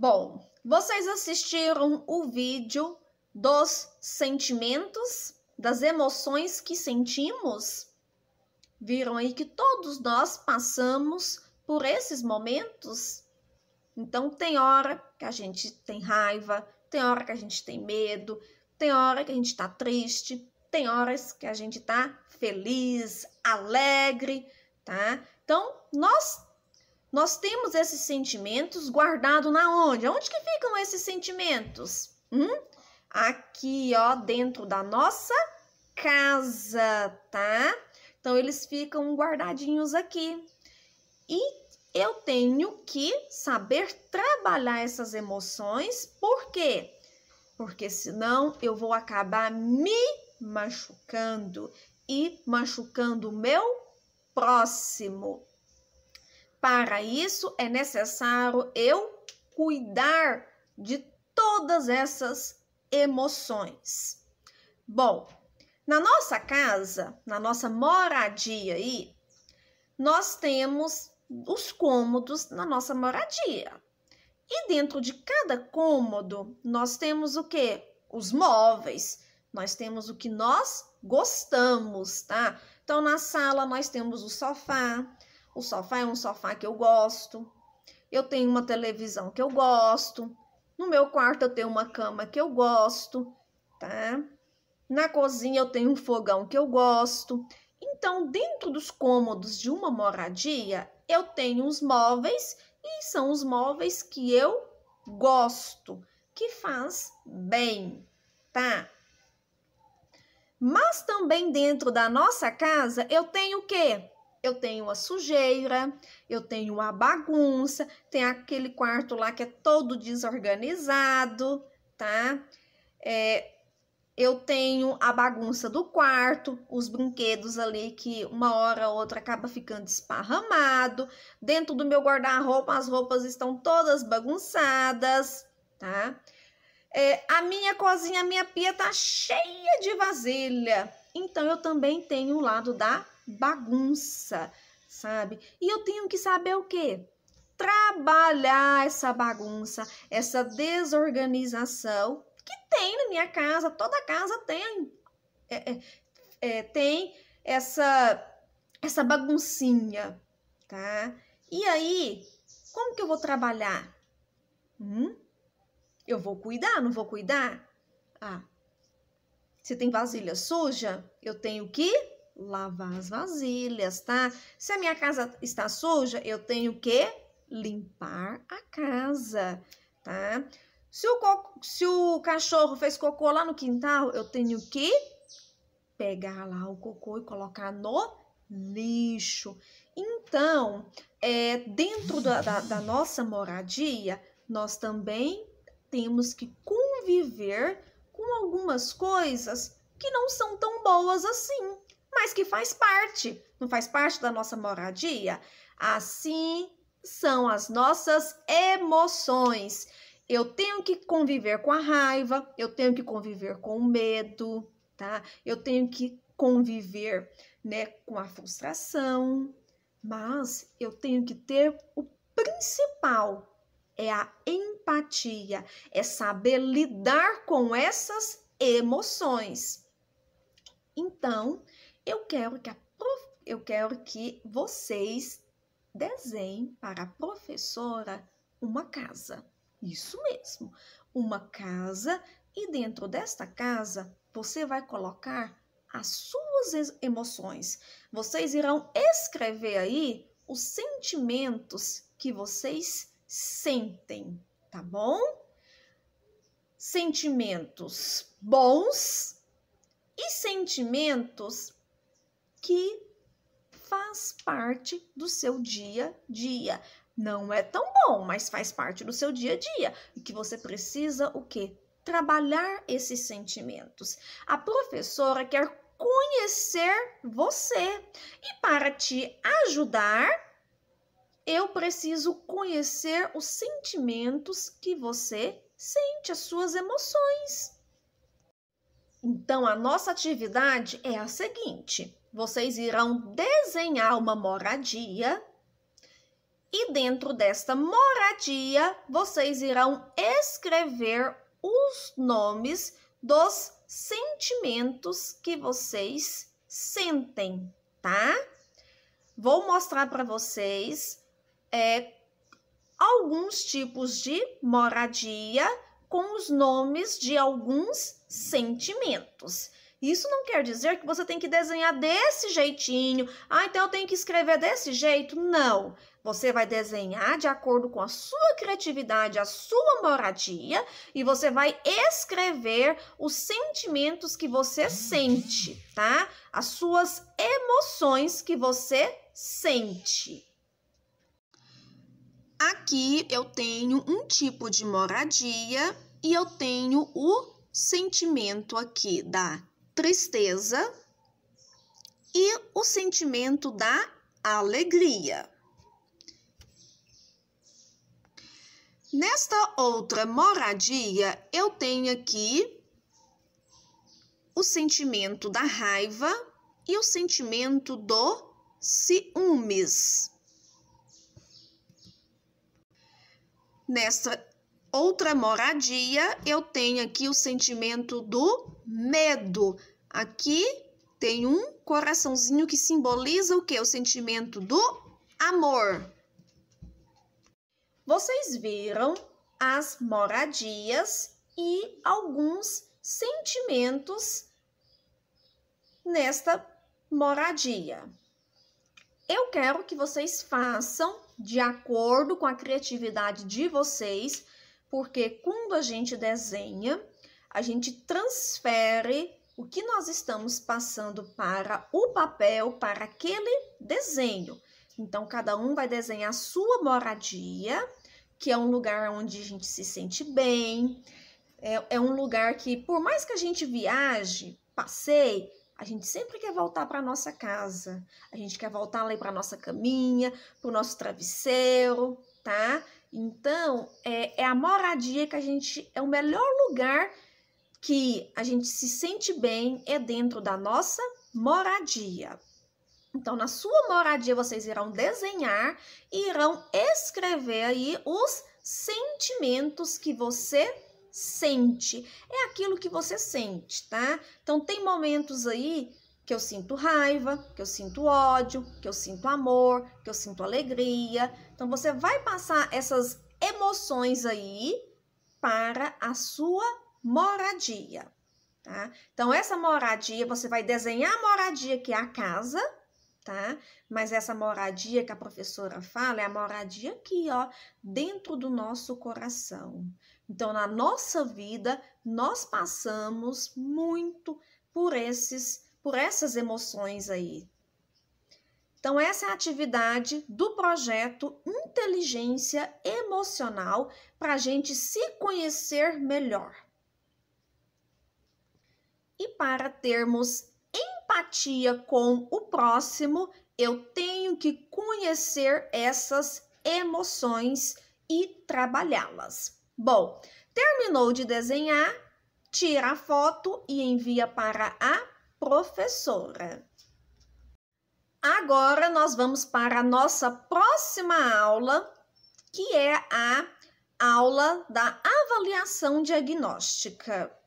Bom, vocês assistiram o vídeo dos sentimentos, das emoções que sentimos? Viram aí que todos nós passamos por esses momentos? Então, tem hora que a gente tem raiva, tem hora que a gente tem medo, tem hora que a gente está triste, tem horas que a gente está feliz, alegre, tá? Então, nós nós temos esses sentimentos guardados na onde? Onde que ficam esses sentimentos? Hum? Aqui, ó, dentro da nossa casa, tá? Então, eles ficam guardadinhos aqui. E eu tenho que saber trabalhar essas emoções, por quê? Porque senão eu vou acabar me machucando e machucando o meu próximo. Para isso é necessário eu cuidar de todas essas emoções. Bom, na nossa casa, na nossa moradia aí, nós temos os cômodos na nossa moradia. E dentro de cada cômodo, nós temos o que? Os móveis. Nós temos o que nós gostamos, tá? Então, na sala, nós temos o sofá, o sofá é um sofá que eu gosto. Eu tenho uma televisão que eu gosto. No meu quarto eu tenho uma cama que eu gosto, tá? Na cozinha eu tenho um fogão que eu gosto. Então, dentro dos cômodos de uma moradia, eu tenho os móveis e são os móveis que eu gosto, que faz bem, tá? Mas também dentro da nossa casa eu tenho o quê? eu tenho a sujeira, eu tenho a bagunça, tem aquele quarto lá que é todo desorganizado, tá? É, eu tenho a bagunça do quarto, os brinquedos ali que uma hora ou outra acaba ficando esparramado. Dentro do meu guarda-roupa, as roupas estão todas bagunçadas, tá? É, a minha cozinha, a minha pia tá cheia de vasilha. Então, eu também tenho o lado da bagunça, sabe? E eu tenho que saber o quê? Trabalhar essa bagunça, essa desorganização que tem na minha casa, toda casa tem. É, é, é, tem essa, essa baguncinha, tá? E aí, como que eu vou trabalhar? Hum? Eu vou cuidar, não vou cuidar? Ah, se tem vasilha suja, eu tenho que lavar as vasilhas, tá? Se a minha casa está suja, eu tenho que limpar a casa, tá? Se o, co... se o cachorro fez cocô lá no quintal, eu tenho que pegar lá o cocô e colocar no lixo. Então, é, dentro da, da, da nossa moradia, nós também temos que conviver com algumas coisas que não são tão boas assim, mas que faz parte, não faz parte da nossa moradia? Assim são as nossas emoções. Eu tenho que conviver com a raiva, eu tenho que conviver com o medo, tá? Eu tenho que conviver, né, com a frustração, mas eu tenho que ter o principal é a empatia, é saber lidar com essas emoções. Então, eu quero que, prof... eu quero que vocês desenhem para a professora uma casa. Isso mesmo, uma casa e dentro desta casa você vai colocar as suas emoções. Vocês irão escrever aí os sentimentos que vocês sentem, tá bom? Sentimentos bons e sentimentos que faz parte do seu dia a dia. Não é tão bom, mas faz parte do seu dia a dia e que você precisa o quê? Trabalhar esses sentimentos. A professora quer conhecer você e para te ajudar, eu preciso conhecer os sentimentos que você sente, as suas emoções. Então, a nossa atividade é a seguinte: vocês irão desenhar uma moradia e dentro desta moradia vocês irão escrever os nomes dos sentimentos que vocês sentem, tá? Vou mostrar para vocês é, alguns tipos de moradia com os nomes de alguns sentimentos. Isso não quer dizer que você tem que desenhar desse jeitinho. Ah, então eu tenho que escrever desse jeito? Não. Você vai desenhar de acordo com a sua criatividade, a sua moradia, e você vai escrever os sentimentos que você sente, tá? As suas emoções que você sente. Aqui eu tenho um tipo de moradia e eu tenho o sentimento aqui da tristeza e o sentimento da alegria. Nesta outra moradia, eu tenho aqui o sentimento da raiva e o sentimento do ciúmes. Nesta outra moradia, eu tenho aqui o sentimento do medo. Aqui tem um coraçãozinho que simboliza o que? O sentimento do amor. Vocês viram as moradias e alguns sentimentos nesta moradia. Eu quero que vocês façam de acordo com a criatividade de vocês porque quando a gente desenha, a gente transfere o que nós estamos passando para o papel, para aquele desenho. Então, cada um vai desenhar a sua moradia, que é um lugar onde a gente se sente bem, é, é um lugar que, por mais que a gente viaje, passeie, a gente sempre quer voltar para nossa casa, a gente quer voltar lá para nossa caminha, para o nosso travesseiro, tá? Então, é, é a moradia que a gente. É o melhor lugar que a gente se sente bem é dentro da nossa moradia. Então, na sua moradia, vocês irão desenhar e irão escrever aí os sentimentos que você sente. É aquilo que você sente, tá? Então, tem momentos aí que eu sinto raiva, que eu sinto ódio, que eu sinto amor, que eu sinto alegria. Então você vai passar essas emoções aí para a sua moradia, tá? Então essa moradia você vai desenhar a moradia que é a casa, tá? Mas essa moradia que a professora fala é a moradia aqui, ó, dentro do nosso coração. Então na nossa vida nós passamos muito por esses por essas emoções aí. Então, essa é a atividade do projeto Inteligência Emocional para a gente se conhecer melhor. E para termos empatia com o próximo, eu tenho que conhecer essas emoções e trabalhá-las. Bom, terminou de desenhar, tira a foto e envia para a professora. Agora nós vamos para a nossa próxima aula, que é a aula da avaliação diagnóstica.